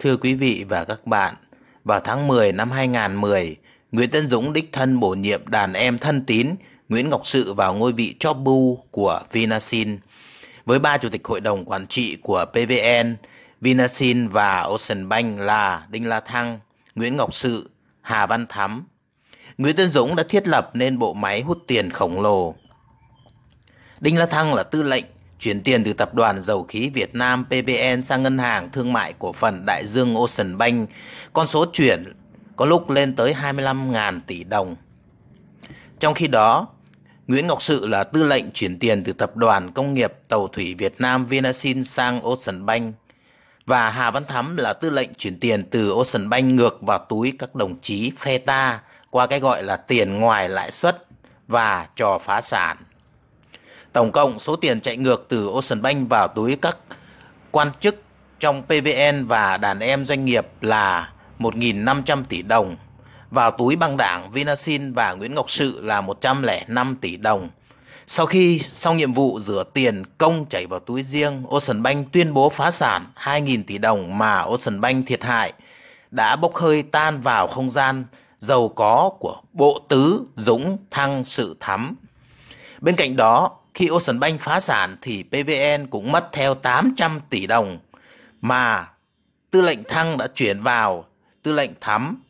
Thưa quý vị và các bạn, vào tháng 10 năm 2010, Nguyễn Tân Dũng đích thân bổ nhiệm đàn em thân tín Nguyễn Ngọc Sự vào ngôi vị chóp bu của Vinasin. Với ba chủ tịch hội đồng quản trị của PVN, Vinasin và Ocean Bank là Đinh La Thăng, Nguyễn Ngọc Sự, Hà Văn Thắm. Nguyễn Tân Dũng đã thiết lập nên bộ máy hút tiền khổng lồ. Đinh La Thăng là tư lệnh chuyển tiền từ Tập đoàn Dầu khí Việt Nam PVN sang Ngân hàng Thương mại Cổ phần Đại Dương Ocean Bank. Con số chuyển có lúc lên tới 25.000 tỷ đồng. Trong khi đó, Nguyễn Ngọc Sự là tư lệnh chuyển tiền từ Tập đoàn Công nghiệp Tàu thủy Việt Nam Vinasin sang Ocean Bank và Hà Văn Thắm là tư lệnh chuyển tiền từ Ocean Bank ngược vào túi các đồng chí phe ta qua cái gọi là tiền ngoài lãi suất và trò phá sản. Tổng cộng số tiền chạy ngược từ Ocean Bank vào túi các quan chức trong PVN và đàn em doanh nghiệp là 1.500 tỷ đồng. Vào túi băng đảng Vinasin và Nguyễn Ngọc Sự là 105 tỷ đồng. Sau khi xong nhiệm vụ rửa tiền công chảy vào túi riêng, Ocean Bank tuyên bố phá sản 2.000 tỷ đồng mà Ocean Bank thiệt hại đã bốc hơi tan vào không gian giàu có của Bộ Tứ Dũng Thăng Sự Thắm. Bên cạnh đó, khi Ocean Bank phá sản thì PVN cũng mất theo 800 tỷ đồng mà tư lệnh Thăng đã chuyển vào tư lệnh Thắm.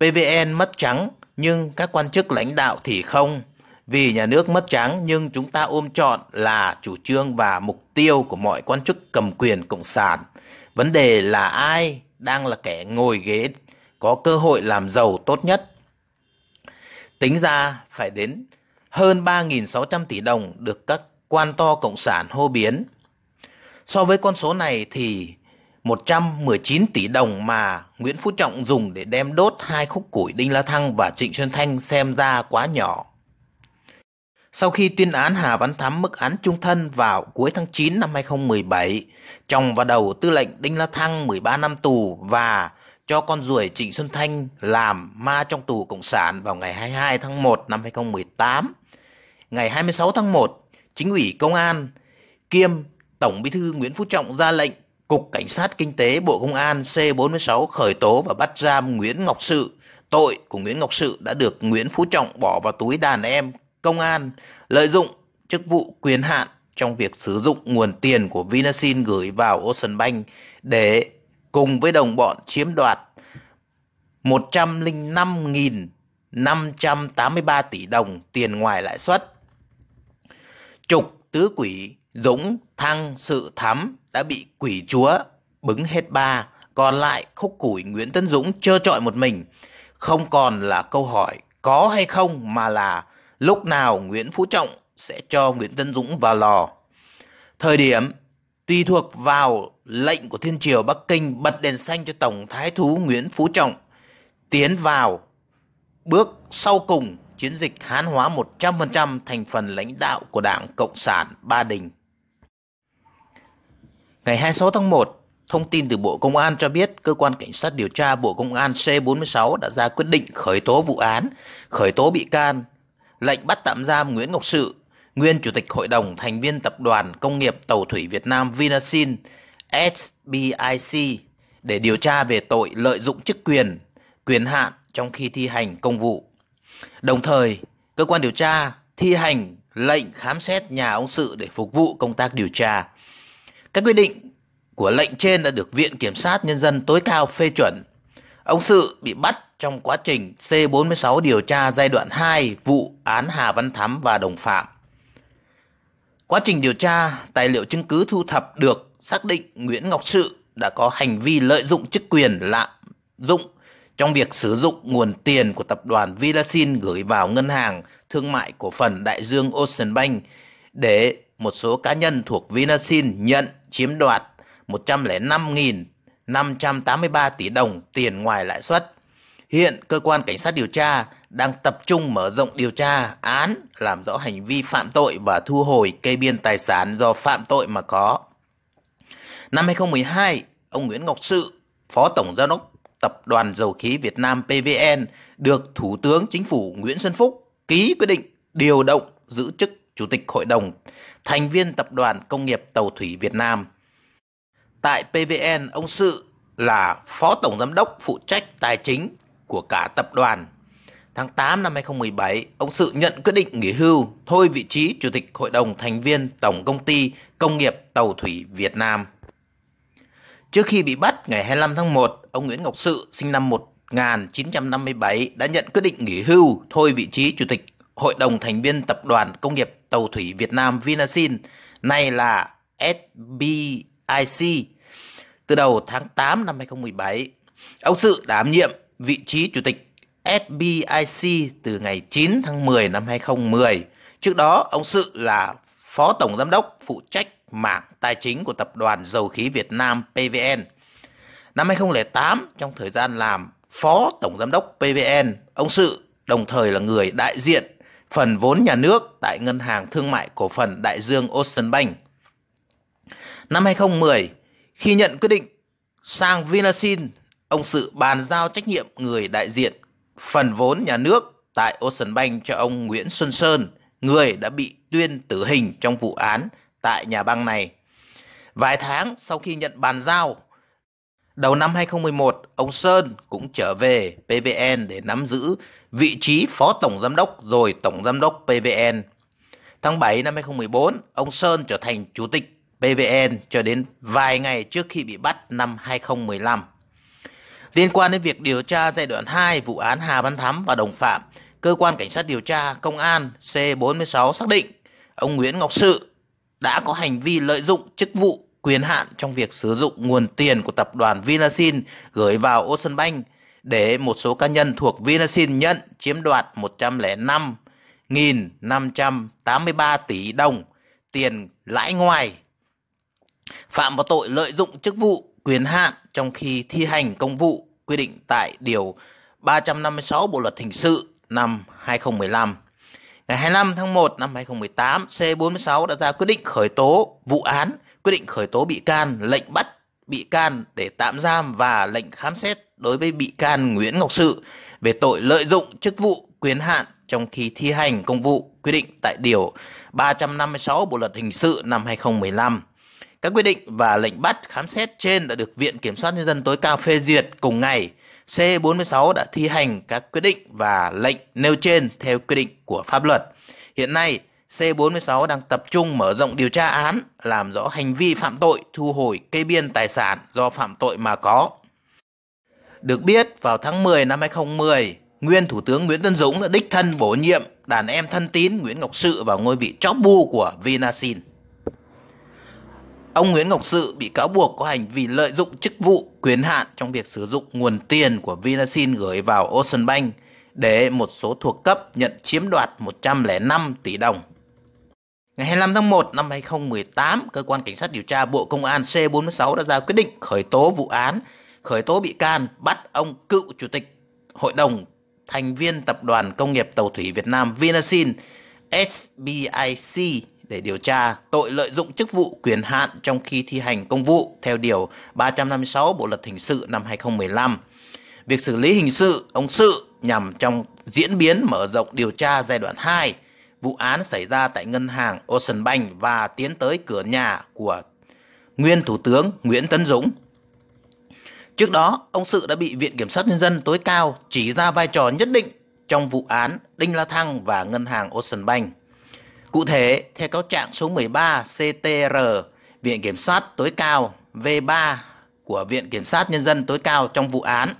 PVN mất trắng nhưng các quan chức lãnh đạo thì không. Vì nhà nước mất trắng nhưng chúng ta ôm chọn là chủ trương và mục tiêu của mọi quan chức cầm quyền cộng sản. Vấn đề là ai đang là kẻ ngồi ghế có cơ hội làm giàu tốt nhất. Tính ra phải đến hơn 3.600 tỷ đồng được các quan to cộng sản hô biến. So với con số này thì 119 tỷ đồng mà Nguyễn Phú Trọng dùng để đem đốt hai khúc củi Đinh La Thăng và Trịnh Xuân Thanh xem ra quá nhỏ. Sau khi tuyên án Hà Văn Thắm mức án trung thân vào cuối tháng 9 năm 2017, chồng và đầu tư lệnh Đinh La Thăng 13 năm tù và cho con ruồi Trịnh Xuân Thanh làm ma trong tù Cộng sản vào ngày 22 tháng 1 năm 2018 ngày 26 tháng 1, Chính ủy Công an kiêm Tổng Bí thư Nguyễn Phú Trọng ra lệnh Cục Cảnh sát Kinh tế Bộ Công an C46 khởi tố và bắt giam Nguyễn Ngọc Sự. Tội của Nguyễn Ngọc Sự đã được Nguyễn Phú Trọng bỏ vào túi đàn em công an lợi dụng chức vụ quyền hạn trong việc sử dụng nguồn tiền của Vinasin gửi vào Ocean Bank để cùng với đồng bọn chiếm đoạt 105.583 tỷ đồng tiền ngoài lãi suất trục tứ quỷ Dũng, Thăng, Sự Thắm đã bị quỷ chúa bứng hết ba, còn lại khúc củi Nguyễn Tấn Dũng trơ trọi một mình. Không còn là câu hỏi có hay không mà là lúc nào Nguyễn Phú Trọng sẽ cho Nguyễn Tấn Dũng vào lò. Thời điểm tùy thuộc vào lệnh của Thiên Triều Bắc Kinh bật đèn xanh cho Tổng Thái Thú Nguyễn Phú Trọng tiến vào bước sau cùng chiến dịch hán hóa 100% thành phần lãnh đạo của Đảng Cộng sản Ba Đình. Ngày 26 tháng 1, thông tin từ Bộ Công an cho biết cơ quan cảnh sát điều tra Bộ Công an C46 đã ra quyết định khởi tố vụ án, khởi tố bị can, lệnh bắt tạm giam Nguyễn Ngọc Sự, nguyên chủ tịch hội đồng thành viên tập đoàn công nghiệp tàu thủy Việt Nam Vinasin SBIC để điều tra về tội lợi dụng chức quyền, quyền hạn trong khi thi hành công vụ. Đồng thời, cơ quan điều tra thi hành lệnh khám xét nhà ông Sự để phục vụ công tác điều tra. Các quyết định của lệnh trên đã được Viện Kiểm sát Nhân dân tối cao phê chuẩn. Ông Sự bị bắt trong quá trình C46 điều tra giai đoạn 2 vụ án Hà Văn Thắm và đồng phạm. Quá trình điều tra, tài liệu chứng cứ thu thập được xác định Nguyễn Ngọc Sự đã có hành vi lợi dụng chức quyền lạm dụng trong việc sử dụng nguồn tiền của tập đoàn Vilasin gửi vào ngân hàng thương mại cổ phần Đại Dương Ocean Bank để một số cá nhân thuộc Vinasin nhận chiếm đoạt 105.583 tỷ đồng tiền ngoài lãi suất. Hiện cơ quan cảnh sát điều tra đang tập trung mở rộng điều tra án, làm rõ hành vi phạm tội và thu hồi kê biên tài sản do phạm tội mà có. Năm 2012, ông Nguyễn Ngọc Sự, Phó Tổng Giám đốc Tập đoàn Dầu khí Việt Nam PVN được Thủ tướng Chính phủ Nguyễn Xuân Phúc ký quyết định điều động giữ chức Chủ tịch Hội đồng thành viên Tập đoàn Công nghiệp Tàu thủy Việt Nam. Tại PVN, ông Sự là Phó Tổng Giám đốc phụ trách tài chính của cả tập đoàn. Tháng 8 năm 2017, ông Sự nhận quyết định nghỉ hưu thôi vị trí Chủ tịch Hội đồng thành viên Tổng Công ty Công nghiệp Tàu thủy Việt Nam. Trước khi bị bắt ngày 25 tháng 1, ông Nguyễn Ngọc Sự, sinh năm 1957, đã nhận quyết định nghỉ hưu thôi vị trí Chủ tịch Hội đồng thành viên Tập đoàn Công nghiệp Tàu thủy Việt Nam Vinasin, nay là SBIC. Từ đầu tháng 8 năm 2017, ông Sự đảm nhiệm vị trí Chủ tịch SBIC từ ngày 9 tháng 10 năm 2010. Trước đó, ông Sự là Phó Tổng Giám đốc phụ trách mạng tài chính của Tập đoàn Dầu khí Việt Nam PVN. Năm 2008, trong thời gian làm Phó Tổng Giám đốc PVN, ông Sự đồng thời là người đại diện phần vốn nhà nước tại Ngân hàng Thương mại Cổ phần Đại Dương Ocean Bank. Năm 2010, khi nhận quyết định sang Vinasin, ông Sự bàn giao trách nhiệm người đại diện phần vốn nhà nước tại Ocean Bank cho ông Nguyễn Xuân Sơn, người đã bị tuyên tử hình trong vụ án tại nhà băng này. Vài tháng sau khi nhận bàn giao, đầu năm 2011, ông Sơn cũng trở về PVN để nắm giữ vị trí phó tổng giám đốc rồi tổng giám đốc PVN. Tháng 7 năm 2014, ông Sơn trở thành chủ tịch PVN cho đến vài ngày trước khi bị bắt năm 2015. Liên quan đến việc điều tra giai đoạn 2 vụ án Hà Văn Thắm và đồng phạm, cơ quan cảnh sát điều tra công an C46 xác định ông Nguyễn Ngọc Sự đã có hành vi lợi dụng chức vụ quyền hạn trong việc sử dụng nguồn tiền của tập đoàn Vinasin gửi vào Ocean Bank để một số cá nhân thuộc Vinasin nhận chiếm đoạt 105.583 tỷ đồng tiền lãi ngoài. Phạm vào tội lợi dụng chức vụ quyền hạn trong khi thi hành công vụ quy định tại Điều 356 Bộ Luật Hình sự năm 2015. Ngày 25 tháng 1 năm 2018, C46 đã ra quyết định khởi tố vụ án, quyết định khởi tố bị can, lệnh bắt bị can để tạm giam và lệnh khám xét đối với bị can Nguyễn Ngọc Sự về tội lợi dụng chức vụ quyền hạn trong khi thi hành công vụ quy định tại Điều 356 Bộ Luật Hình sự năm 2015. Các quyết định và lệnh bắt khám xét trên đã được Viện Kiểm soát Nhân dân tối cao phê duyệt cùng ngày – C46 đã thi hành các quyết định và lệnh nêu trên theo quy định của pháp luật. Hiện nay, C46 đang tập trung mở rộng điều tra án, làm rõ hành vi phạm tội thu hồi kê biên tài sản do phạm tội mà có. Được biết, vào tháng 10 năm 2010, nguyên Thủ tướng Nguyễn Tân Dũng đã đích thân bổ nhiệm đàn em thân tín Nguyễn Ngọc Sự vào ngôi vị chóp bu của Vinasin. Ông Nguyễn Ngọc Sự bị cáo buộc có hành vi lợi dụng chức vụ, quyền hạn trong việc sử dụng nguồn tiền của Vinasin gửi vào Ocean Bank để một số thuộc cấp nhận chiếm đoạt 105 tỷ đồng. Ngày 25 tháng 1 năm 2018, cơ quan cảnh sát điều tra Bộ Công an C46 đã ra quyết định khởi tố vụ án, khởi tố bị can, bắt ông cựu chủ tịch hội đồng thành viên tập đoàn công nghiệp tàu thủy Việt Nam Vinasin SBIC để điều tra tội lợi dụng chức vụ quyền hạn trong khi thi hành công vụ theo điều 356 Bộ luật hình sự năm 2015. Việc xử lý hình sự ông Sự nhằm trong diễn biến mở rộng điều tra giai đoạn 2 vụ án xảy ra tại ngân hàng Ocean Bank và tiến tới cửa nhà của nguyên Thủ tướng Nguyễn Tấn Dũng. Trước đó, ông Sự đã bị Viện Kiểm sát Nhân dân tối cao chỉ ra vai trò nhất định trong vụ án Đinh La Thăng và ngân hàng Ocean Bank. Cụ thể, theo cáo trạng số 13 CTR Viện Kiểm sát tối cao V3 của Viện Kiểm sát Nhân dân tối cao trong vụ án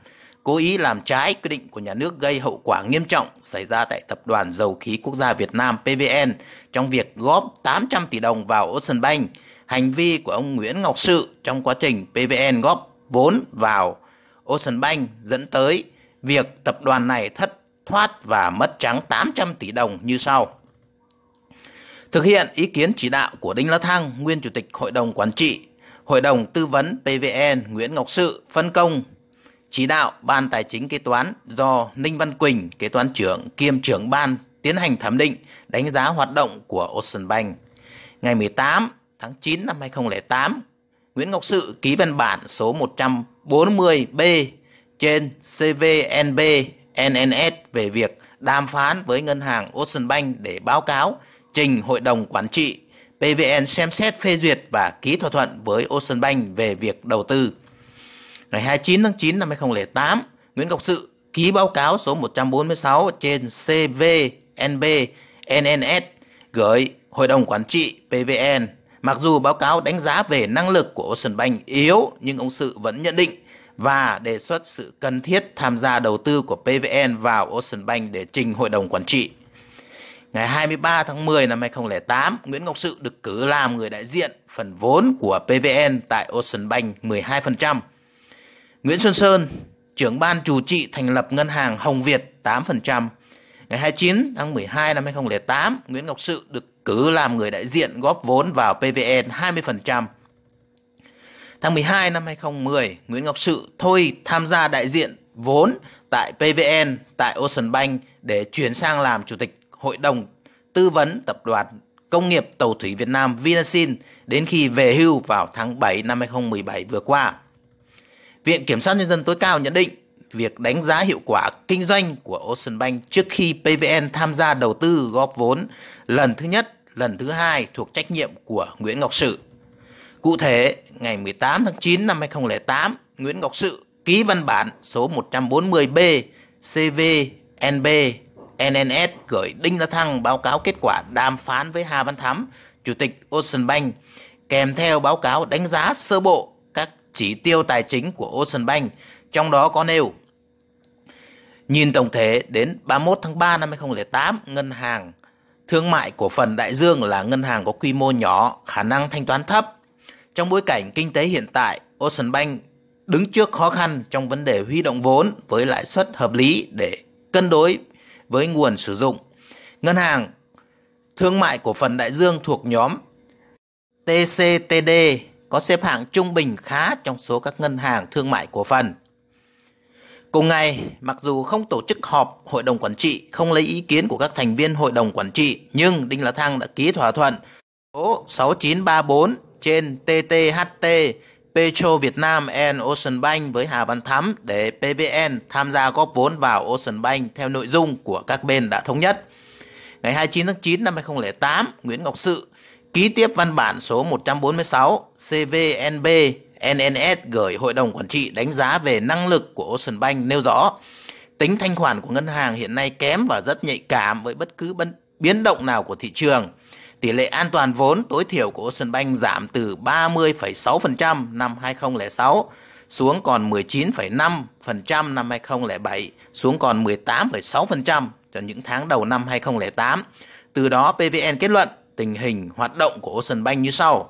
cố ý làm trái quy định của nhà nước gây hậu quả nghiêm trọng xảy ra tại Tập đoàn Dầu khí Quốc gia Việt Nam PVN trong việc góp 800 tỷ đồng vào Ocean Bank, hành vi của ông Nguyễn Ngọc Sự trong quá trình PVN góp vốn vào Ocean Bank dẫn tới việc tập đoàn này thất thoát và mất trắng 800 tỷ đồng như sau. Thực hiện ý kiến chỉ đạo của Đinh La Thăng, nguyên chủ tịch Hội đồng quản trị, Hội đồng tư vấn PVN Nguyễn Ngọc Sự phân công chỉ đạo Ban Tài chính Kế toán do Ninh Văn Quỳnh, kế toán trưởng kiêm trưởng ban tiến hành thẩm định, đánh giá hoạt động của Ocean Bank. Ngày 18 tháng 9 năm 2008, Nguyễn Ngọc Sự ký văn bản số 140B trên CVNB NNS về việc đàm phán với ngân hàng Ocean Bank để báo cáo trình Hội đồng Quản trị PVN xem xét phê duyệt và ký thỏa thuận với Ocean Bank về việc đầu tư. Ngày 29 tháng 9 năm 2008, Nguyễn Ngọc Sự ký báo cáo số 146 trên CVNB NNS gửi Hội đồng Quản trị PVN. Mặc dù báo cáo đánh giá về năng lực của Ocean Bank yếu, nhưng ông Sự vẫn nhận định và đề xuất sự cần thiết tham gia đầu tư của PVN vào Ocean Bank để trình Hội đồng Quản trị. Ngày 23 tháng 10 năm 2008, Nguyễn Ngọc Sự được cử làm người đại diện phần vốn của PVN tại Ocean Bank 12%. Nguyễn Xuân Sơn, trưởng ban chủ trị thành lập ngân hàng Hồng Việt 8%. Ngày 29 tháng 12 năm 2008, Nguyễn Ngọc Sự được cử làm người đại diện góp vốn vào PVN 20%. Tháng 12 năm 2010, Nguyễn Ngọc Sự thôi tham gia đại diện vốn tại PVN tại Ocean Bank để chuyển sang làm chủ tịch Hội đồng Tư vấn Tập đoàn Công nghiệp Tàu thủy Việt Nam Vinasin đến khi về hưu vào tháng 7 năm 2017 vừa qua. Viện Kiểm sát Nhân dân tối cao nhận định việc đánh giá hiệu quả kinh doanh của Ocean Bank trước khi PVN tham gia đầu tư góp vốn lần thứ nhất, lần thứ hai thuộc trách nhiệm của Nguyễn Ngọc Sự. Cụ thể, ngày 18 tháng 9 năm 2008, Nguyễn Ngọc Sự ký văn bản số 140B CVNB NNS gửi Đinh La Thăng báo cáo kết quả đàm phán với Hà Văn Thắm, Chủ tịch Ocean Bank, kèm theo báo cáo đánh giá sơ bộ các chỉ tiêu tài chính của Ocean Bank, trong đó có nêu Nhìn tổng thể đến 31 tháng 3 năm 2008, ngân hàng thương mại cổ phần Đại Dương là ngân hàng có quy mô nhỏ, khả năng thanh toán thấp. Trong bối cảnh kinh tế hiện tại, Ocean Bank đứng trước khó khăn trong vấn đề huy động vốn với lãi suất hợp lý để cân đối với nguồn sử dụng. Ngân hàng Thương mại cổ phần đại dương thuộc nhóm TCTD có xếp hạng trung bình khá trong số các ngân hàng thương mại cổ phần. Cùng ngày, mặc dù không tổ chức họp hội đồng quản trị, không lấy ý kiến của các thành viên hội đồng quản trị, nhưng Đinh La Thăng đã ký thỏa thuận số 6934 trên TTHT Petro Việt Nam and Ocean Bank với Hà Văn Thắm để PVN tham gia góp vốn vào Ocean Bank theo nội dung của các bên đã thống nhất. Ngày 29 tháng 9 năm 2008, Nguyễn Ngọc Sự ký tiếp văn bản số 146 CVNB NNS gửi Hội đồng Quản trị đánh giá về năng lực của Ocean Bank nêu rõ tính thanh khoản của ngân hàng hiện nay kém và rất nhạy cảm với bất cứ biến động nào của thị trường tỷ lệ an toàn vốn tối thiểu của Ocean Bank giảm từ 30,6% năm 2006 xuống còn 19,5% năm 2007, xuống còn 18,6% cho những tháng đầu năm 2008. Từ đó PVN kết luận tình hình hoạt động của Ocean Bank như sau.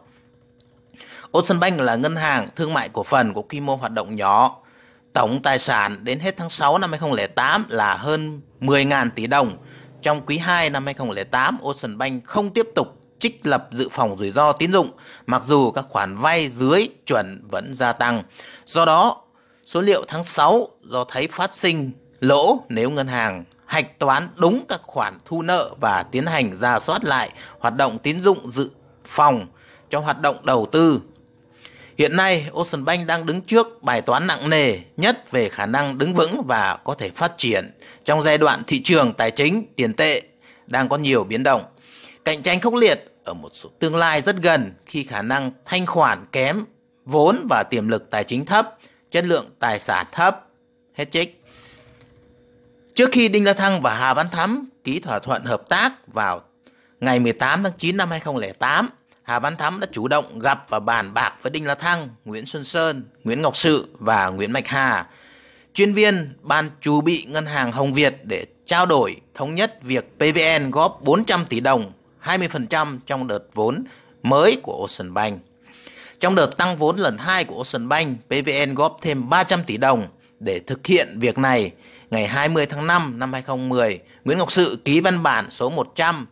Ocean Bank là ngân hàng thương mại cổ phần có quy mô hoạt động nhỏ. Tổng tài sản đến hết tháng 6 năm 2008 là hơn 10.000 tỷ đồng, trong quý 2 năm 2008, Ocean Bank không tiếp tục trích lập dự phòng rủi ro tín dụng, mặc dù các khoản vay dưới chuẩn vẫn gia tăng. Do đó, số liệu tháng 6 do thấy phát sinh lỗ nếu ngân hàng hạch toán đúng các khoản thu nợ và tiến hành ra soát lại hoạt động tín dụng dự phòng cho hoạt động đầu tư Hiện nay, Ocean Bank đang đứng trước bài toán nặng nề nhất về khả năng đứng vững và có thể phát triển trong giai đoạn thị trường tài chính tiền tệ đang có nhiều biến động. Cạnh tranh khốc liệt ở một số tương lai rất gần khi khả năng thanh khoản kém, vốn và tiềm lực tài chính thấp, chất lượng tài sản thấp. Hết trích. Trước khi Đinh La Thăng và Hà Văn Thắm ký thỏa thuận hợp tác vào ngày 18 tháng 9 năm 2008, Hà Văn Thắm đã chủ động gặp và bàn bạc với Đinh La Thăng, Nguyễn Xuân Sơn, Nguyễn Ngọc Sự và Nguyễn Mạch Hà, chuyên viên ban chủ bị Ngân hàng Hồng Việt để trao đổi thống nhất việc PVN góp 400 tỷ đồng, 20% trong đợt vốn mới của Ocean Bank. Trong đợt tăng vốn lần 2 của Ocean Bank, PVN góp thêm 300 tỷ đồng để thực hiện việc này. Ngày 20 tháng 5 năm 2010, Nguyễn Ngọc Sự ký văn bản số 100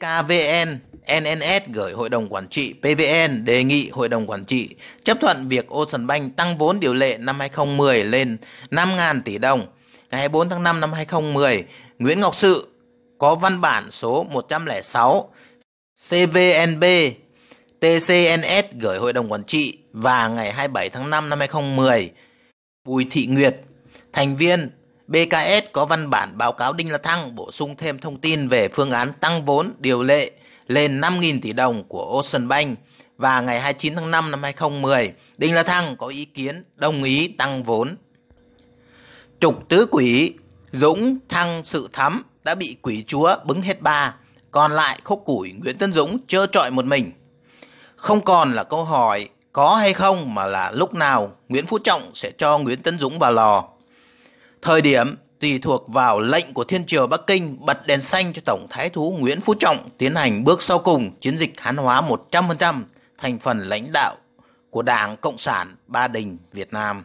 KVN NNS gửi Hội đồng Quản trị PVN đề nghị Hội đồng Quản trị chấp thuận việc Ocean Bank tăng vốn điều lệ năm 2010 lên 5.000 tỷ đồng. Ngày 24 tháng 5 năm 2010, Nguyễn Ngọc Sự có văn bản số 106 CVNB TCNS gửi Hội đồng Quản trị và ngày 27 tháng 5 năm 2010, Bùi Thị Nguyệt, thành viên BKS có văn bản báo cáo Đinh La Thăng bổ sung thêm thông tin về phương án tăng vốn điều lệ lên 5.000 tỷ đồng của Ocean Bank và ngày 29 tháng 5 năm 2010, Đinh La Thăng có ý kiến đồng ý tăng vốn. Trục tứ quỷ Dũng Thăng Sự Thắm đã bị quỷ chúa bứng hết ba, còn lại khúc củi Nguyễn Tân Dũng trơ trọi một mình. Không còn là câu hỏi có hay không mà là lúc nào Nguyễn Phú Trọng sẽ cho Nguyễn Tân Dũng vào lò. Thời điểm tùy thuộc vào lệnh của Thiên Triều Bắc Kinh bật đèn xanh cho Tổng Thái Thú Nguyễn Phú Trọng tiến hành bước sau cùng chiến dịch hán hóa 100% thành phần lãnh đạo của Đảng Cộng sản Ba Đình Việt Nam.